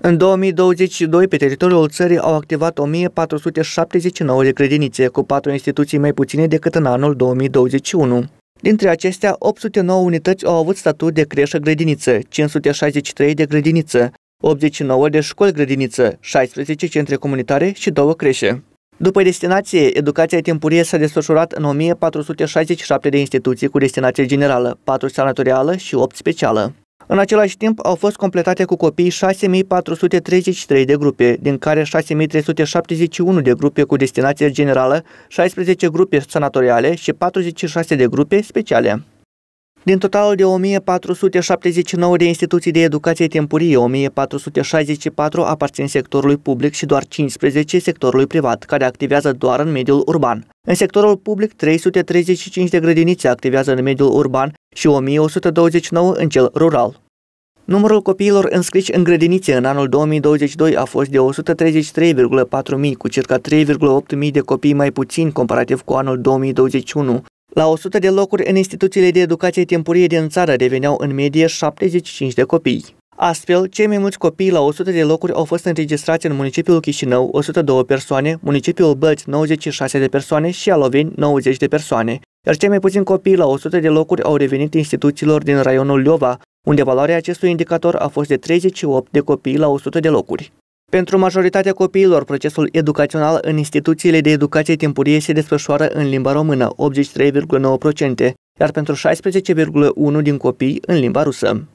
În 2022, pe teritoriul țării au activat 1479 de grădinițe, cu patru instituții mai puține decât în anul 2021. Dintre acestea, 809 unități au avut statut de creșă-grădiniță, 563 de grădiniță, 89 de școli-grădiniță, 16 centre comunitare și 2 creșe. După destinație, educația timpurie s-a desfășurat în 1467 de instituții cu destinație generală, 4 sanatorială și 8 specială. În același timp, au fost completate cu copii 6.433 de grupe, din care 6.371 de grupe cu destinație generală, 16 grupe sanatoriale și 46 de grupe speciale. Din totalul de 1479 de instituții de educație temporie, 1464 aparțin sectorului public și doar 15 sectorului privat, care activează doar în mediul urban. În sectorul public, 335 de grădinițe activează în mediul urban și 1129 în cel rural. Numărul copiilor înscriși în grădinițe în anul 2022 a fost de 133,4 mii, cu circa 3,8 mii de copii mai puțin comparativ cu anul 2021, la 100 de locuri în instituțiile de educație timpurie din țară deveneau în medie 75 de copii. Astfel, cei mai mulți copii la 100 de locuri au fost înregistrați în municipiul Chișinău 102 persoane, municipiul Bălți 96 de persoane și Aloveni 90 de persoane, iar cei mai puțini copii la 100 de locuri au revenit instituțiilor din raionul Liova, unde valoarea acestui indicator a fost de 38 de copii la 100 de locuri. Pentru majoritatea copiilor, procesul educațional în instituțiile de educație timpurie se desfășoară în limba română, 83,9%, iar pentru 16,1% din copii în limba rusă.